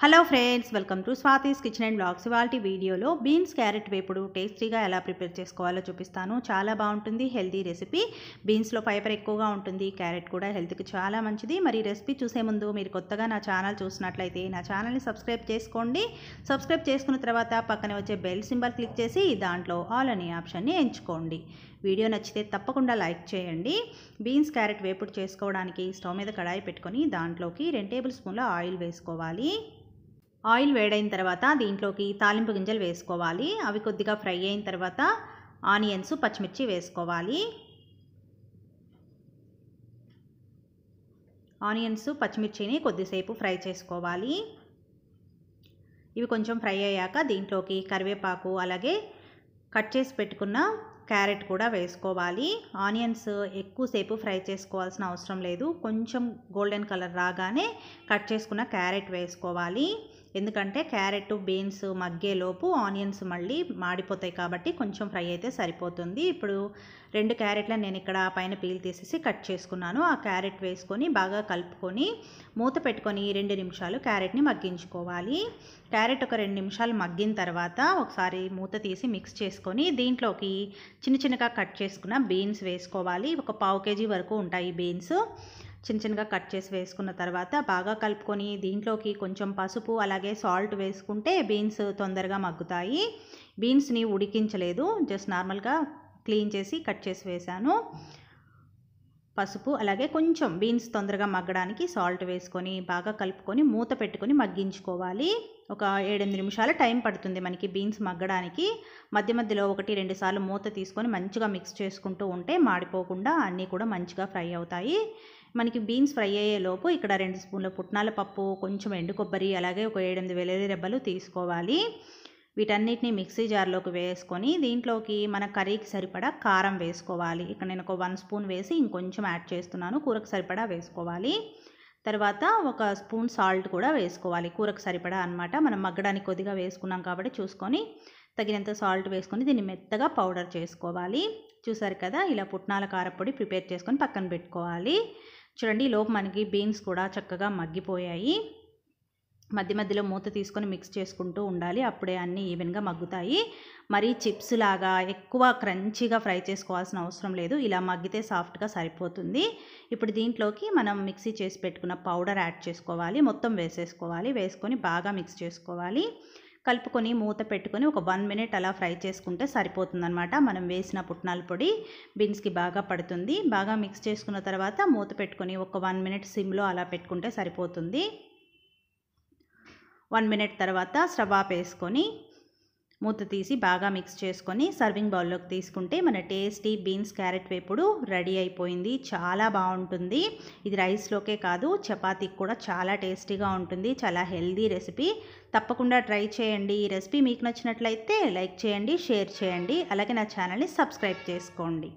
hello friends welcome to Swathi's kitchen and blogs ఇవాళ వీడియోలో beans carrot వేపుడు టేస్టీగా ఎలా ప్రిపేర్ చేసుకోవాలో చూపిస్తాను చాలా బాగుంటుంది హెల్దీ రెసిపీ బీన్స్లో ఫైబర్ ఎక్కువగా ఉంటుంది క్యారెట్ కూడా హెల్త్కి చాలా మంచిది మరి రెసిపీ చూసే ముందు మీరు కొత్తగా నా ఛానల్ చూసినట్లయితే నా ఛానల్ని సబ్స్క్రైబ్ చేసుకోండి సబ్స్క్రైబ్ చేసుకున్న తర్వాత పక్కనే వచ్చే బెల్ సింబల్ క్లిక్ చేసి దాంట్లో ఆల్ అనే ఆప్షన్ని ఎంచుకోండి వీడియో నచ్చితే తప్పకుండా లైక్ చేయండి బీన్స్ క్యారెట్ వేపుడు చేసుకోవడానికి స్టవ్ మీద కడాయి పెట్టుకొని దాంట్లోకి రెండు టేబుల్ స్పూన్ల ఆయిల్ వేసుకోవాలి ఆయిల్ వేడైన తర్వాత దీంట్లోకి తాలింపు గింజలు వేసుకోవాలి అవి కొద్దిగా ఫ్రై అయిన తర్వాత ఆనియన్స్ పచ్చిమిర్చి వేసుకోవాలి ఆనియన్స్ పచ్చిమిర్చిని కొద్దిసేపు ఫ్రై చేసుకోవాలి ఇవి కొంచెం ఫ్రై అయ్యాక దీంట్లోకి కరివేపాకు అలాగే కట్ చేసి పెట్టుకున్న క్యారెట్ కూడా వేసుకోవాలి ఆనియన్స్ ఎక్కువసేపు ఫ్రై చేసుకోవాల్సిన అవసరం లేదు కొంచెం గోల్డెన్ కలర్ రాగానే కట్ చేసుకున్న క్యారెట్ వేసుకోవాలి ఎందుకంటే క్యారెట్ బీన్స్ మగ్గేలోపు ఆనియన్స్ మళ్ళీ మాడిపోతాయి కాబట్టి కొంచెం ఫ్రై అయితే సరిపోతుంది ఇప్పుడు రెండు క్యారెట్లను నేను ఇక్కడ పైన పీల్ తీసేసి కట్ చేసుకున్నాను ఆ క్యారెట్ వేసుకొని బాగా కలుపుకొని మూత పెట్టుకొని రెండు నిమిషాలు క్యారెట్ని మగ్గించుకోవాలి క్యారెట్ ఒక రెండు నిమిషాలు మగ్గిన తర్వాత ఒకసారి మూత తీసి మిక్స్ చేసుకొని దీంట్లోకి చిన్న చిన్నగా కట్ చేసుకున్న బీన్స్ వేసుకోవాలి ఒక పావు కేజీ వరకు ఉంటాయి బీన్స్ చిన్న చిన్నగా కట్ చేసి వేసుకున్న తర్వాత బాగా కలుపుకొని దీంట్లోకి కొంచెం పసుపు అలాగే సాల్ట్ వేసుకుంటే బీన్స్ తొందరగా మగ్గుతాయి బీన్స్ని ఉడికించలేదు జస్ట్ నార్మల్గా క్లీన్ చేసి కట్ చేసి వేశాను పసుపు అలాగే కొంచెం బీన్స్ తొందరగా మగ్గడానికి సాల్ట్ వేసుకొని బాగా కలుపుకొని మూత పెట్టుకొని మగ్గించుకోవాలి ఒక ఏడెనిమిది నిమిషాలు టైం పడుతుంది మనకి బీన్స్ మగ్గడానికి మధ్య మధ్యలో ఒకటి రెండు సార్లు మూత తీసుకొని మంచిగా మిక్స్ చేసుకుంటూ ఉంటే మాడిపోకుండా అన్నీ కూడా మంచిగా ఫ్రై అవుతాయి మనకి బీన్స్ ఫ్రై అయ్యేలోపు ఇక్కడ రెండు స్పూన్ల పుట్నాల పప్పు కొంచెం ఎండు కొబ్బరి అలాగే ఒక ఏడెనిమిది వెల్లుల్లి రెబ్బలు తీసుకోవాలి వీటన్నిటిని మిక్సీ జార్లోకి వేసుకొని దీంట్లోకి మన కర్రీకి సరిపడా కారం వేసుకోవాలి ఇక్కడ నేను ఒక వన్ స్పూన్ వేసి ఇంకొంచెం యాడ్ చేస్తున్నాను కూరకు సరిపడా వేసుకోవాలి తర్వాత ఒక స్పూన్ సాల్ట్ కూడా వేసుకోవాలి కూరకు సరిపడా అనమాట మనం మగ్గడానికి కొద్దిగా వేసుకున్నాం కాబట్టి చూసుకొని తగినంత సాల్ట్ వేసుకొని దీన్ని మెత్తగా పౌడర్ చేసుకోవాలి చూసారు కదా ఇలా పుట్నాల కారపొడి ప్రిపేర్ చేసుకొని పక్కన పెట్టుకోవాలి చూడండి లోపు మనకి బీన్స్ కూడా చక్కగా మగ్గిపోయాయి మధ్య మధ్యలో మూత తీసుకొని మిక్స్ చేసుకుంటూ ఉండాలి అప్పుడే అన్నీ ఈవెన్గా మగ్గుతాయి మరి చిప్స్ లాగా ఎక్కువ క్రంచీగా ఫ్రై చేసుకోవాల్సిన అవసరం లేదు ఇలా మగ్గితే సాఫ్ట్గా సరిపోతుంది ఇప్పుడు దీంట్లోకి మనం మిక్సీ చేసి పెట్టుకున్న పౌడర్ యాడ్ చేసుకోవాలి మొత్తం వేసేసుకోవాలి వేసుకొని బాగా మిక్స్ చేసుకోవాలి కలుపుకొని మూత పెట్టుకొని ఒక వన్ మినిట్ అలా ఫ్రై చేసుకుంటే సరిపోతుందనమాట మనం వేసిన పుట్నాల పొడి బీన్స్కి బాగా పడుతుంది బాగా మిక్స్ చేసుకున్న తర్వాత మూత పెట్టుకొని ఒక వన్ మినిట్ సిమ్లో అలా పెట్టుకుంటే సరిపోతుంది వన్ మినిట్ తర్వాత స్టవ్ వేసుకొని మూత తీసి బాగా మిక్స్ చేసుకొని సర్వింగ్ బౌల్లోకి తీసుకుంటే మన టేస్టీ బీన్స్ క్యారెట్ వేపుడు రెడీ అయిపోయింది చాలా బాగుంటుంది ఇది రైస్లోకే కాదు చపాతీకి కూడా చాలా టేస్టీగా ఉంటుంది చాలా హెల్దీ రెసిపీ తప్పకుండా ట్రై చేయండి ఈ రెసిపీ మీకు నచ్చినట్లయితే లైక్ చేయండి షేర్ చేయండి అలాగే నా ఛానల్ని సబ్స్క్రైబ్ చేసుకోండి